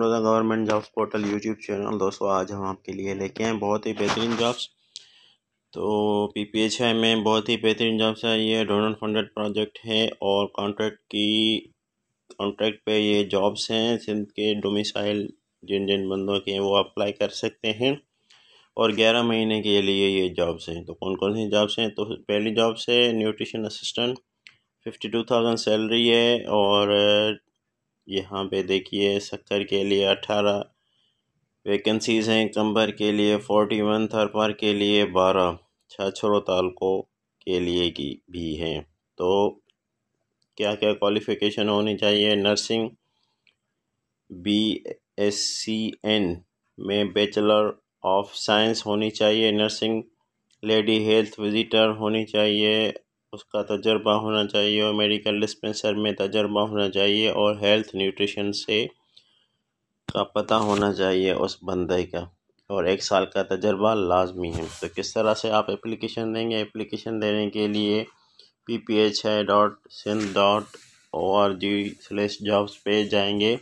welcome to the government jobs portal YouTube channel दोस्तों आज हम आपके लिए लेके आए बहुत ही बेहतरीन जॉब्स तो पी पी एच आई में बहुत ही बेहतरीन जॉब्स है ये डोनल्ड फंडेड प्रोजेक्ट है और कॉन्ट्रैक्ट की कॉन्ट्रैक्ट पे ये जॉब्स हैं सिंध के डोमिसाइल जिन जिन बंदों के वो अप्लाई कर सकते हैं और ग्यारह महीने के लिए ये जॉब्स हैं तो कौन कौन सी जॉब्स हैं तो पहली जॉब्स है nutrition assistant fifty two thousand salary है और यहाँ पे देखिए शक्कर के लिए अठारह वैकेंसीज़ हैं कंबर के लिए फोर्टी वन थरपार के लिए बारह छो तालकों के लिए की भी हैं तो क्या क्या क्वालिफ़िकेशन होनी चाहिए nursing B S C N में बैचलर ऑफ साइंस होनी चाहिए नर्सिंग लेडी हेल्थ विजिटर होनी चाहिए उसका तजर्बा होना चाहिए और मेडिकल डिस्पेंसर में तजर्बा होना चाहिए और हेल्थ न्यूट्रिशन से का पता होना चाहिए उस बंदे का और एक साल का तजर्बा लाजमी है तो किस तरह से आप एप्लीकेशन देंगे एप्लीकेशन देने के लिए P P H I dot Sindh dot O R G slash jobs पे जाएंगे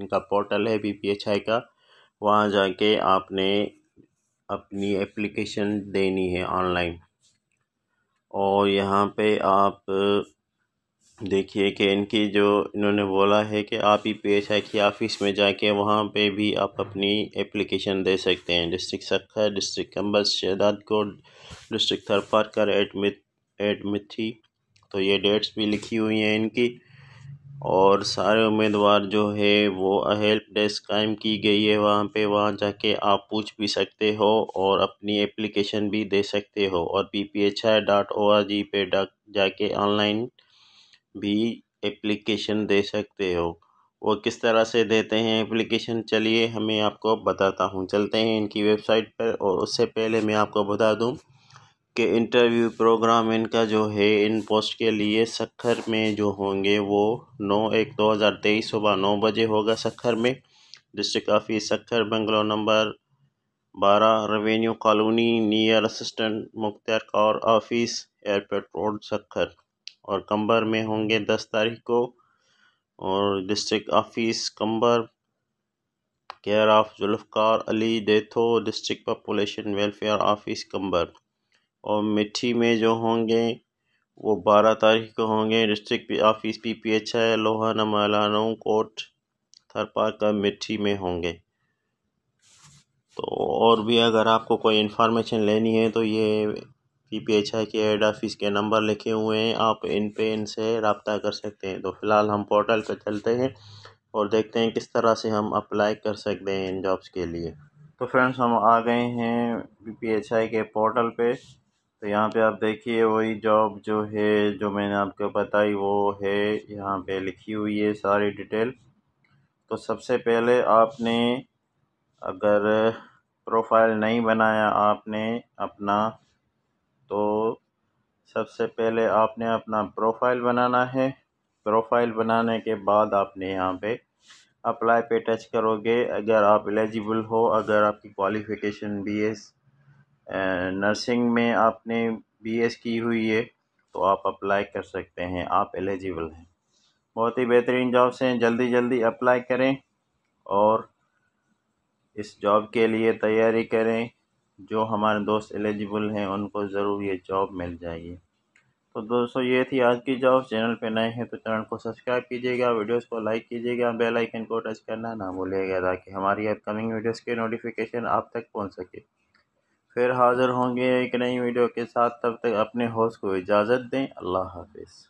इनका पोर्टल है पी पी एच आई का वहाँ जाके आपने अपनी एप्लीकेशन देनी है ऑनलाइन और यहाँ पे आप देखिए कि इनकी जो इन्होंने बोला है कि आप ई पी एस आई की ऑफ़िस में जाके वहाँ पे भी आप अपनी एप्लीकेशन दे सकते हैं डिस्ट्रिक्ट सखर डिस्ट्रिक्ट कम्बस Shahdadkot district Tharparkar at मिथ एट मिथी तो ये डेट्स भी लिखी हुई हैं इनकी और सारे उम्मीदवार जो है वो हेल्प डेस्क कायम की गई है वहाँ पे वहाँ जाके आप पूछ भी सकते हो और अपनी एप्लीकेशन भी दे सकते हो और P P H I dot O R G पे जाके ऑनलाइन भी एप्लीकेशन दे सकते हो वो किस तरह से देते हैं एप्लीकेशन चलिए हमें आपको बताता हूँ चलते हैं इनकी वेबसाइट पर और उससे पहले मैं आपको बता दूँ के इंटरव्यू प्रोग्राम इनका जो है इन पोस्ट के लिए सखर में जो होंगे वो नौ एक दो हज़ार तेईस सुबह नौ बजे होगा सखर में district office Sukkur bungalow number बारह revenue colony near assistant Mukhtar और ऑफिस एयरपोर्ट रोड सखर और कंबर में होंगे दस तारीख को और district office Kambar care of Zulfiqar Ali Detho district population welfare office Kambar और मिट्टी में जो होंगे वो बारह तारीख को होंगे district office P P H है लोहाना मालानो कोट थरपारकर मिट्टी में होंगे तो और भी अगर आपको कोई इन्फॉर्मेशन लेनी है तो ये पी पी एच आई के हेड ऑफिस के नंबर लिखे हुए हैं आप इन पे इनसे रबता कर सकते हैं तो फ़िलहाल हम पोर्टल पर चलते हैं और देखते हैं किस तरह से हम अप्लाई कर सकते हैं इन जॉब्स के लिए तो फ्रेंड्स हम आ गए हैं पी पी एच आई के पोर्टल पे तो यहाँ पे आप देखिए वही जॉब जो है जो मैंने आपको बताई वो है यहाँ पे लिखी हुई है सारी डिटेल तो सबसे पहले आपने अगर प्रोफाइल नहीं बनाया आपने अपना तो सबसे पहले आपने अपना प्रोफाइल बनाना है प्रोफाइल बनाने के बाद आपने यहाँ पे अप्लाई पे टच करोगे अगर आप एलिजिबल हो अगर आपकी क्वालिफ़िकेशन बी एस नर्सिंग में आपने बीएस की हुई है तो आप अप्लाई कर सकते हैं आप एलिजिबल हैं बहुत ही बेहतरीन जॉब्स हैं जल्दी जल्दी अप्लाई करें और इस जॉब के लिए तैयारी करें जो हमारे दोस्त एलिजिबल हैं उनको ज़रूर ये जॉब मिल जाएगी तो दोस्तों ये थी आज की जॉब चैनल पे नए हैं तो चैनल को सब्सक्राइब कीजिएगा वीडियोस को लाइक कीजिएगा बेल आइकन को टच करना ना भूलिएगा ताकि हमारी अपकमिंग वीडियोस के नोटिफिकेशन आप तक पहुंच सके फिर हाज़िर होंगे एक नई वीडियो के साथ तब तक अपने होस्ट को इजाज़त दें अल्लाह हाफिज़